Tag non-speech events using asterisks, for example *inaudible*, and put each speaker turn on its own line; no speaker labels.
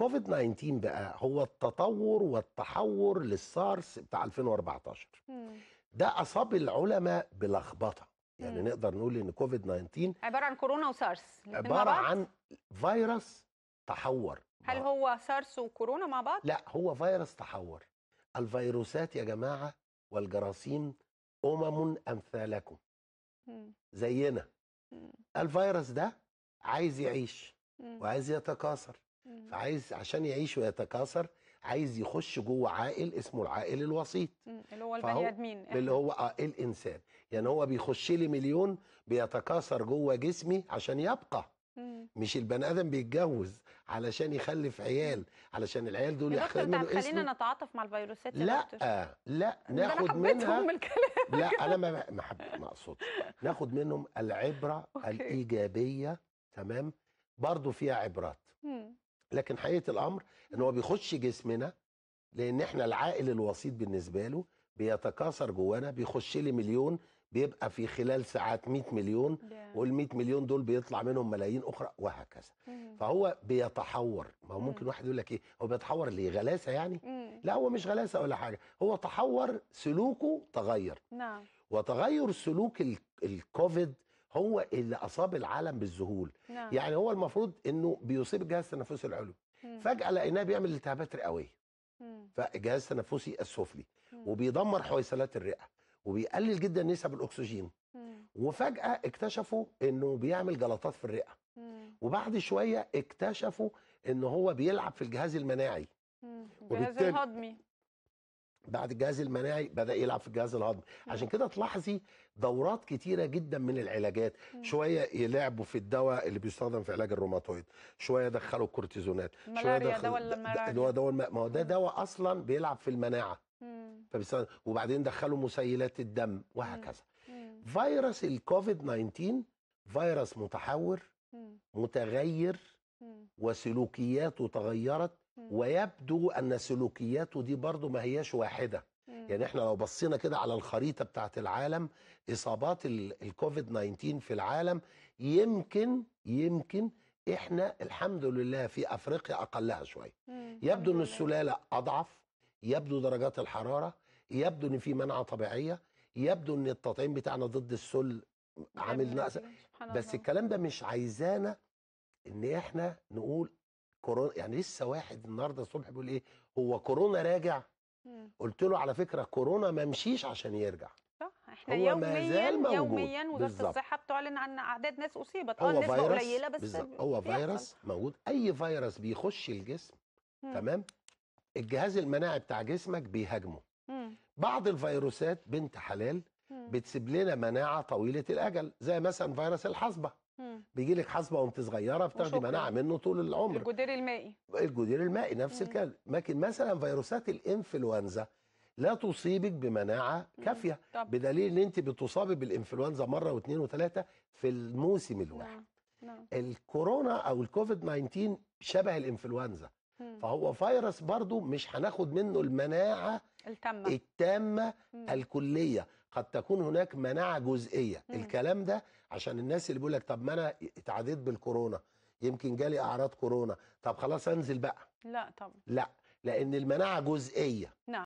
كوفيد 19 بقى هو التطور والتحور للسارس بتاع 2014 ده اصاب العلماء بلخبطه يعني مم. نقدر نقول ان كوفيد 19 عباره عن كورونا وسارس عباره عن فيروس تحور هل هو سارس وكورونا مع بعض لا هو فيروس تحور الفيروسات يا جماعه والجراثيم امم امثالكم زينا الفيروس ده عايز يعيش وعايز يتكاثر فعايز عشان يعيش ويتكاثر عايز يخش جوه عائل اسمه العائل الوسيط اللي هو البني ادمين يعني. اللي هو آه الانسان يعني هو بيخش لي مليون بيتكاثر جوه جسمي عشان يبقى مم. مش البني ادم بيتجوز علشان يخلف عيال علشان العيال دول ياخدوا منه اسم خلينا نتعاطف مع الفيروسات لا آه لا ناخد منها لا انا ما ما اقصدش ناخد منهم العبره *laughs* أوكي. الايجابيه تمام برضو فيها عبرات مم. لكن حقيقه الامر ان هو بيخش جسمنا لان احنا العائل الوسيط بالنسبه له بيتكاثر جوانا بيخش لي مليون بيبقى في خلال ساعات 100 مليون وال 100 مليون دول بيطلع منهم ملايين اخرى وهكذا فهو بيتحور ما هو ممكن واحد يقول لك ايه هو بيتحور ليه غلاسه يعني لا هو مش غلاسه ولا حاجه هو تحور سلوكه تغير نعم وتغير سلوك الكوفيد هو اللي اصاب العالم بالذهول نعم. يعني هو المفروض انه بيصيب الجهاز التنفسي العلوي فجاه لقيناه بيعمل التهابات رئويه فالجهاز التنفسي السفلي وبيدمر حويصلات الرئه وبيقلل جدا نسب الاكسجين وفجاه اكتشفوا انه بيعمل جلطات في الرئه وبعد شويه اكتشفوا ان هو بيلعب في الجهاز المناعي الجهاز الهضمي بعد الجهاز المناعي بدا يلعب في الجهاز الهضمي عشان كده تلاحظي دورات كتيره جدا من العلاجات مم. شويه يلعبوا في الدواء اللي بيستخدم في علاج الروماتويد شويه يدخلوا الكورتيزونات شويه دخلوا دواء دواء ما هو ده دواء اصلا بيلعب في المناعه فبيستخدم وبعدين دخلوا مسيلات الدم وهكذا مم. فيروس الكوفيد 19 فيروس متحور مم. متغير وسلوكياته تغيرت ويبدو أن سلوكياته دي برضو ما هياش واحدة يعني احنا لو بصينا كده على الخريطة بتاعت العالم إصابات الكوفيد 19 في العالم يمكن يمكن احنا الحمد لله في أفريقيا أقلها شوية يبدو أن السلالة أضعف يبدو درجات الحرارة يبدو أن في منعه طبيعية يبدو أن التطعيم بتاعنا ضد السل عامل نقص بس الكلام ده مش عايزانا ان احنا نقول كورونا يعني لسه واحد النهارده الصبح بيقول ايه هو كورونا راجع قلت له على فكره كورونا ما مشيش عشان يرجع صح احنا هو يوميا يوميا وزاره الصحه بتعلن عن اعداد ناس اصيبت اه نسبه قليله بس هو فيروس موجود اي فيروس بيخش الجسم مم. تمام الجهاز المناعي بتاع جسمك بيهاجمه مم. بعض الفيروسات بنت حلال بتسيب لنا مناعه طويله الاجل زي مثلا فيروس الحصبه بيجي لك حصبه وانت صغيره بتاخدي مناعه منه طول العمر الجدير المائي الجدير المائي نفس الكلام لكن مثلا فيروسات الانفلونزا لا تصيبك بمناعه كافيه طب. بدليل ان انت بتصابي بالانفلونزا مره واثنين وثلاثه في الموسم الواحد نعم. نعم. الكورونا او الكوفيد 19 شبه الانفلونزا فهو فيروس برضو مش هناخد منه المناعه التامه التامه الكليه قد تكون هناك مناعه جزئيه مم. الكلام ده عشان الناس اللي بيقول لك طب ما انا اتعديت بالكورونا يمكن جالي اعراض كورونا طب خلاص انزل بقى لا طبعا لا لان المناعه جزئيه نعم